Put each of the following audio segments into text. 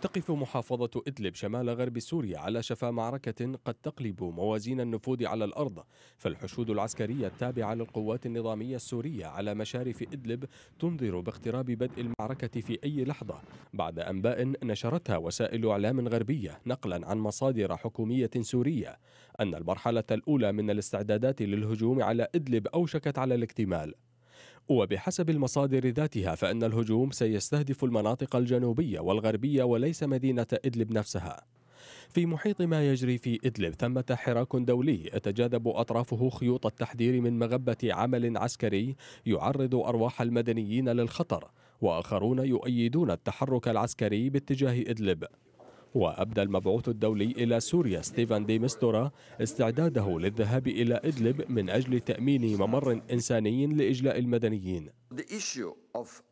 تقف محافظة إدلب شمال غرب سوريا على شفا معركة قد تقلب موازين النفوذ على الأرض فالحشود العسكرية التابعة للقوات النظامية السورية على مشارف إدلب تنذر باقتراب بدء المعركة في أي لحظة بعد أنباء نشرتها وسائل إعلام غربية نقلا عن مصادر حكومية سورية أن المرحلة الأولى من الاستعدادات للهجوم على إدلب أوشكت على الاكتمال وبحسب المصادر ذاتها فإن الهجوم سيستهدف المناطق الجنوبية والغربية وليس مدينة إدلب نفسها في محيط ما يجري في إدلب ثمة حراك دولي يتجاذب أطرافه خيوط التحذير من مغبة عمل عسكري يعرض أرواح المدنيين للخطر وآخرون يؤيدون التحرك العسكري باتجاه إدلب وأبدى المبعوث الدولي إلى سوريا ستيفان دي مستورا استعداده للذهاب إلى إدلب من أجل تأمين ممر إنساني لإجلاء المدنيين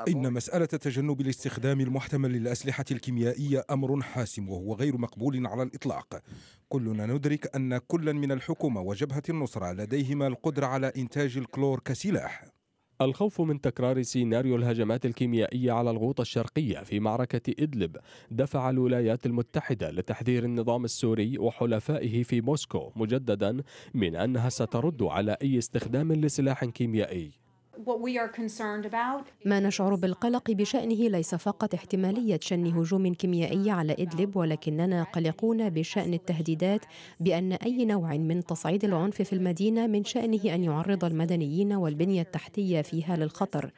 إن مسألة تجنب الاستخدام المحتمل للأسلحة الكيميائية أمر حاسم وهو غير مقبول على الإطلاق كلنا ندرك أن كلا من الحكومة وجبهة النصرة لديهما القدرة على إنتاج الكلور كسلاح الخوف من تكرار سيناريو الهجمات الكيميائية على الغوطة الشرقية في معركة إدلب دفع الولايات المتحدة لتحذير النظام السوري وحلفائه في موسكو مجددا من أنها سترد على أي استخدام لسلاح كيميائي ما نشعر بالقلق بشأنه ليس فقط احتمالية شن هجوم كيميائي على إدلب ولكننا قلقون بشأن التهديدات بأن أي نوع من تصعيد العنف في المدينة من شأنه أن يعرض المدنيين والبنية التحتية فيها للخطر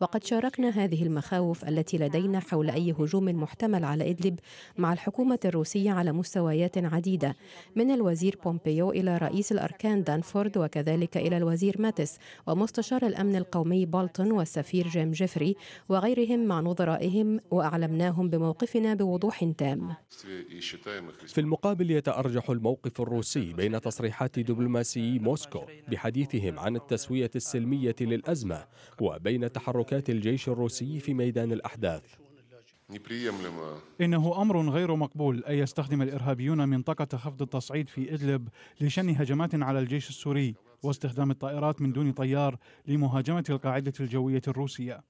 وقد شاركنا هذه المخاوف التي لدينا حول أي هجوم محتمل على إدلب مع الحكومة الروسية على مستويات عديدة من الوزير بومبيو إلى رئيس الأركان دانفورد وكذلك إلى الوزير ماتس ومستشار الأمن القومي القومي بالتون والسفير جيم جيفري وغيرهم مع نظرائهم وأعلمناهم بموقفنا بوضوح تام في المقابل يتأرجح الموقف الروسي بين تصريحات دبلوماسي موسكو بحديثهم عن التسوية السلمية للأزمة وبين تحركات الجيش الروسي في ميدان الأحداث إنه أمر غير مقبول أن يستخدم الإرهابيون منطقة خفض التصعيد في إدلب لشن هجمات على الجيش السوري واستخدام الطائرات من دون طيار لمهاجمة القاعدة الجوية الروسية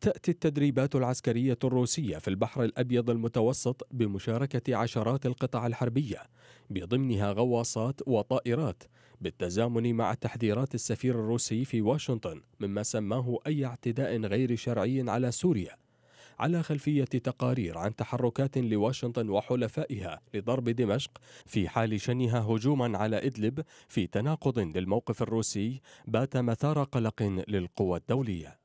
تأتي التدريبات العسكرية الروسية في البحر الأبيض المتوسط بمشاركة عشرات القطع الحربية بضمنها غواصات وطائرات بالتزامن مع تحذيرات السفير الروسي في واشنطن مما سماه أي اعتداء غير شرعي على سوريا على خلفية تقارير عن تحركات لواشنطن وحلفائها لضرب دمشق في حال شنها هجوما على إدلب في تناقض للموقف الروسي بات مثار قلق للقوى الدولية